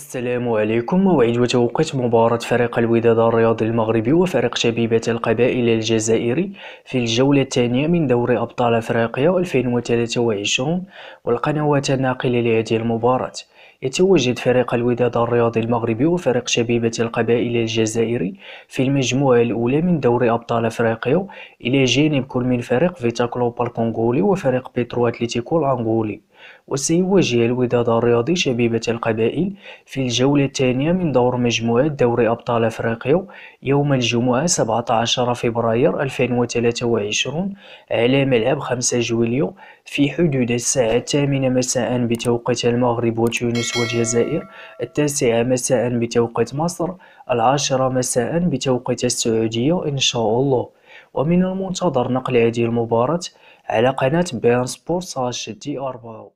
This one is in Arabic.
السلام عليكم موعد وتوقيت مباراة فريق الوداد الرياضي المغربي وفريق شبيبة القبائل الجزائري في الجولة الثانية من دوري أبطال أفريقيا 2023 والقنوات الناقلة لهذه المباراة يتواجد فريق الوداد الرياضي المغربي وفريق شبيبة القبائل الجزائري في المجموعة الأولى من دوري أبطال أفريقيا إلى جانب كل من فريق فيتا كلوب الكونغولي وفريق بيترو أتليتيكو الأنغولي وسيواجه الوداد الرياضي شبيبة القبائل في الجولة الثانية من دور مجموعة دوري أبطال أفريقيا يوم الجمعة 17 فبراير 2023 على ملعب 5 جويليو في حدود الساعة الثامنة مساء بتوقيت المغرب وتونس والجزائر التاسعة مساء بتوقيت مصر العاشرة مساء بتوقيت السعودية إن شاء الله ومن المنتظر نقل هذه المباراة على قناة بيان سبورتس دي أربعة